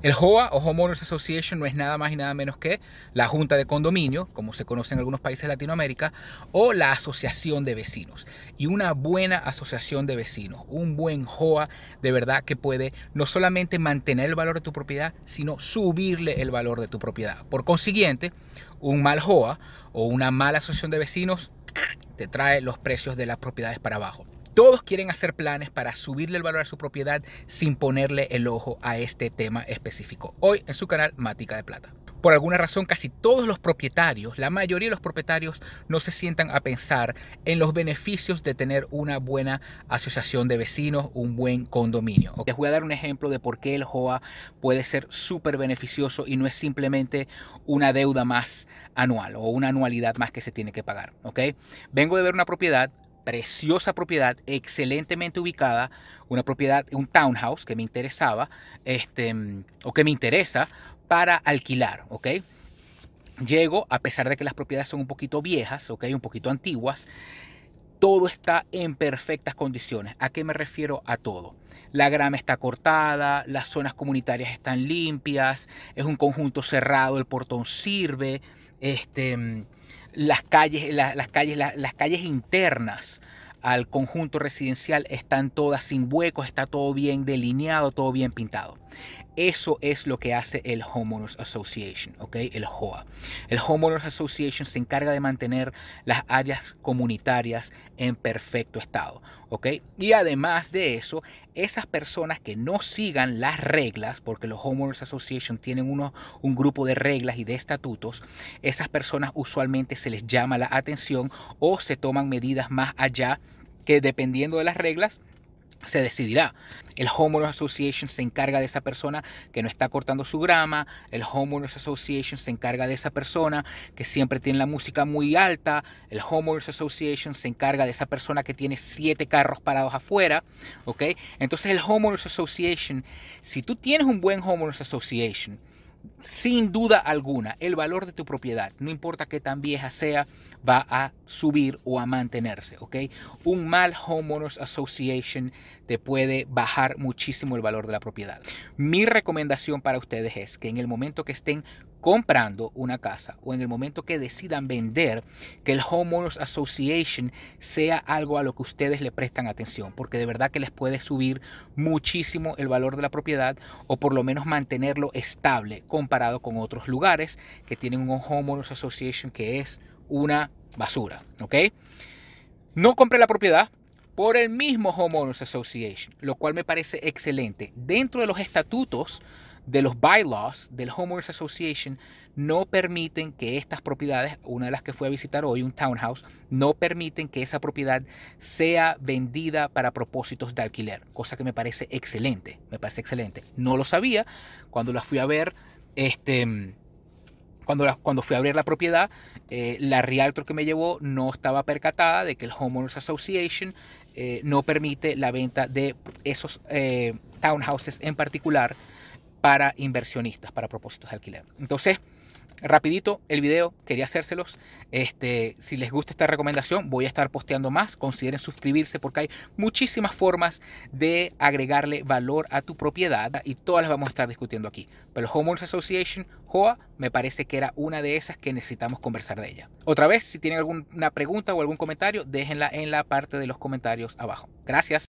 El HOA o Homeowners Association no es nada más y nada menos que la Junta de Condominio, como se conoce en algunos países de Latinoamérica, o la Asociación de Vecinos. Y una buena asociación de vecinos, un buen HOA de verdad que puede no solamente mantener el valor de tu propiedad, sino subirle el valor de tu propiedad. Por consiguiente, un mal HOA o una mala asociación de vecinos te trae los precios de las propiedades para abajo. Todos quieren hacer planes para subirle el valor a su propiedad sin ponerle el ojo a este tema específico. Hoy en su canal Mática de Plata. Por alguna razón, casi todos los propietarios, la mayoría de los propietarios, no se sientan a pensar en los beneficios de tener una buena asociación de vecinos, un buen condominio. Les voy a dar un ejemplo de por qué el JOA puede ser súper beneficioso y no es simplemente una deuda más anual o una anualidad más que se tiene que pagar. ¿ok? Vengo de ver una propiedad, preciosa propiedad, excelentemente ubicada, una propiedad, un townhouse que me interesaba, este, o que me interesa para alquilar, ¿ok? Llego, a pesar de que las propiedades son un poquito viejas, ¿ok? Un poquito antiguas, todo está en perfectas condiciones. ¿A qué me refiero a todo? La grama está cortada, las zonas comunitarias están limpias, es un conjunto cerrado, el portón sirve, este las calles, las, calles, las calles internas al conjunto residencial están todas sin huecos, está todo bien delineado, todo bien pintado. Eso es lo que hace el Homeowners Association, ¿ok? El HOA. El Homeowners Association se encarga de mantener las áreas comunitarias en perfecto estado, ¿ok? Y además de eso, esas personas que no sigan las reglas, porque los Homeowners Association tienen uno, un grupo de reglas y de estatutos, esas personas usualmente se les llama la atención o se toman medidas más allá que dependiendo de las reglas se decidirá. El Homeowners Association se encarga de esa persona que no está cortando su grama. El Homeowners Association se encarga de esa persona que siempre tiene la música muy alta. El Homeowners Association se encarga de esa persona que tiene siete carros parados afuera. ¿Ok? Entonces el Homeowners Association, si tú tienes un buen Homeowners Association, sin duda alguna, el valor de tu propiedad, no importa qué tan vieja sea, va a subir o a mantenerse, ¿ok? Un mal homeowners association te puede bajar muchísimo el valor de la propiedad. Mi recomendación para ustedes es que en el momento que estén comprando una casa o en el momento que decidan vender, que el Homeowners Association sea algo a lo que ustedes le prestan atención, porque de verdad que les puede subir muchísimo el valor de la propiedad o por lo menos mantenerlo estable comparado con otros lugares que tienen un Homeowners Association que es una basura, ¿ok? No compre la propiedad, por el mismo Homeowners Association, lo cual me parece excelente. Dentro de los estatutos de los bylaws del Homeowners Association no permiten que estas propiedades, una de las que fui a visitar hoy, un townhouse, no permiten que esa propiedad sea vendida para propósitos de alquiler, cosa que me parece excelente, me parece excelente. No lo sabía cuando la fui a ver, este, cuando, cuando fui a abrir la propiedad, eh, la realtor que me llevó no estaba percatada de que el Homeowners Association eh, no permite la venta de esos eh, townhouses en particular para inversionistas, para propósitos de alquiler. Entonces, rapidito el video, quería hacérselos. Este, si les gusta esta recomendación, voy a estar posteando más. Consideren suscribirse porque hay muchísimas formas de agregarle valor a tu propiedad y todas las vamos a estar discutiendo aquí. Pero Homeowners Association, HOA, me parece que era una de esas que necesitamos conversar de ella. Otra vez, si tienen alguna pregunta o algún comentario, déjenla en la parte de los comentarios abajo. Gracias.